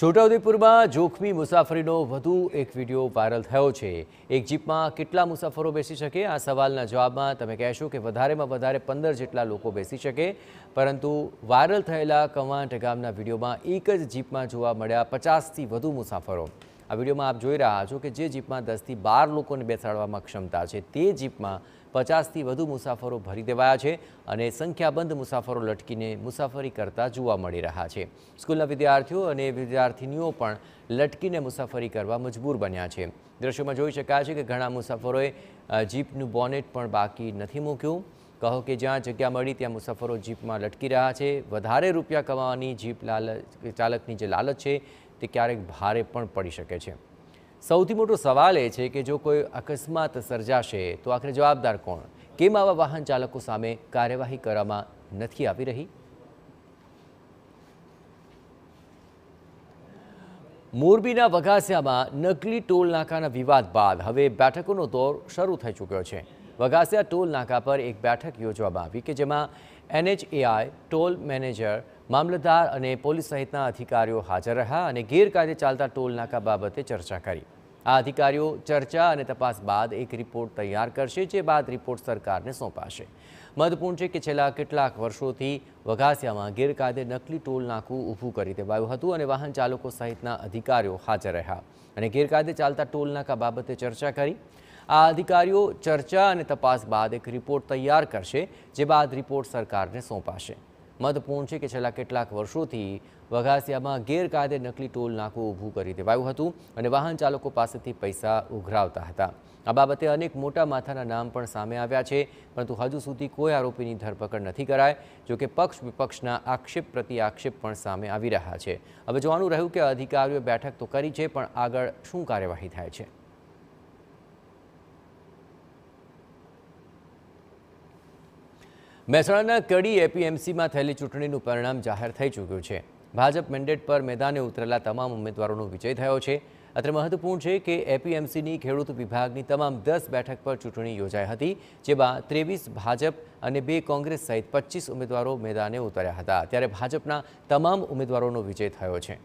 છોટાઉદેપુરમાં જોખમી મુસાફરીનો વધુ એક વિડીયો વાયરલ થયો છે એક જીપમાં કેટલા મુસાફરો બેસી શકે આ સવાલના જવાબમાં તમે કહેશો કે વધારેમાં વધારે પંદર જેટલા લોકો બેસી શકે પરંતુ વાયરલ થયેલા કવાંટ ગામના વિડીયોમાં એક જ જીપમાં જોવા મળ્યા પચાસથી વધુ મુસાફરો આ વિડીયોમાં આપ જોઈ રહ્યા છો કે જે જીપમાં દસથી બાર લોકોને બેસાડવામાં ક્ષમતા છે તે જીપમાં પચાસથી વધુ મુસાફરો ભરી દેવાયા છે અને સંખ્યાબંધ મુસાફરો લટકીને મુસાફરી કરતા જોવા મળી રહ્યા છે સ્કૂલના વિદ્યાર્થીઓ અને વિદ્યાર્થીનીઓ પણ લટકીને મુસાફરી કરવા મજબૂર બન્યા છે દ્રશ્યોમાં જોઈ શકાય છે કે ઘણા મુસાફરોએ જીપનું બોનેટ પણ બાકી નથી મૂક્યું કહો કે જ્યાં જગ્યા મળી ત્યાં મુસાફરો જીપમાં લટકી રહ્યા છે વધારે રૂપિયા કમાવાની જીપ લાલ ચાલકની જે લાલચ છે તે ક્યારેક ભારે પણ પડી શકે છે સૌથી મોટો સવાલ એ છે કે જો કોઈ અકસ્માત સર્જાશે તો આખરે જવાબદાર કોણ કેમ આવા વાહન ચાલકો સામે કાર્યવાહી કરવામાં નથી આવી રહી મોરબીના વઘાસિયામાં નકલી ટોલ નાકાના વિવાદ બાદ હવે બેઠકોનો દોર શરૂ થઈ ચૂક્યો છે વઘાસિયા ટોલ નાકા પર એક બેઠક યોજવામાં આવી કે જેમાં એનએચએઆઈ ટોલ મેનેજર મામલતદાર અને પોલીસ સહિતના અધિકારીઓ હાજર રહ્યા અને ગેરકાયદે ચાલતા ટોલનાકા બાબતે ચર્ચા કરી આ અધિકારીઓ ચર્ચા અને તપાસ બાદ એક રિપોર્ટ તૈયાર કરશે જે બાદ રિપોર્ટ સરકારને સોંપાશે મહત્વપૂર્ણ છે કે છેલ્લા કેટલાક વર્ષોથી વઘાસિયામાં ગેરકાયદે નકલી ટોલ નાકું ઊભું કરી દેવાયું હતું અને વાહન ચાલકો સહિતના અધિકારીઓ હાજર રહ્યા અને ગેરકાયદે ચાલતા ટોલનાકા બાબતે ચર્ચા કરી આ અધિકારીઓ ચર્ચા અને તપાસ બાદ એક રિપોર્ટ તૈયાર કરશે જે બાદ રિપોર્ટ સરકારને સોંપાશે મહત્વપૂર્ણ છે કે છેલ્લા કેટલાક વર્ષોથી વઘાસિયામાં ગેરકાયદે નકલી ટોલ નાકું ઊભું કરી દેવાયું હતું અને વાહન ચાલકો પાસેથી પૈસા ઉઘરાવતા હતા આ બાબતે અનેક મોટા માથાના નામ પણ સામે આવ્યા છે પરંતુ હજુ સુધી કોઈ આરોપીની ધરપકડ નથી કરાય જોકે પક્ષ વિપક્ષના આક્ષેપ પ્રતિ આક્ષેપ પણ સામે આવી રહ્યા છે હવે જોવાનું રહ્યું કે અધિકારીઓ બેઠક તો કરી છે પણ આગળ શું કાર્યવાહી થાય છે મહેસાણાના કડી એપીએમસીમાં થયેલી ચૂંટણીનું પરિણામ જાહેર થઈ ચૂક્યું છે ભાજપ મેન્ડેટ પર મેદાને ઉતરેલા તમામ ઉમેદવારોનો વિજય થયો છે અત્રે મહત્વપૂર્ણ છે કે એપીએમસીની ખેડૂત વિભાગની તમામ દસ બેઠક પર ચૂંટણી યોજાઈ હતી જેમાં ત્રેવીસ ભાજપ અને બે કોંગ્રેસ સહિત પચીસ ઉમેદવારો મેદાને ઉતર્યા હતા ત્યારે ભાજપના તમામ ઉમેદવારોનો વિજય થયો છે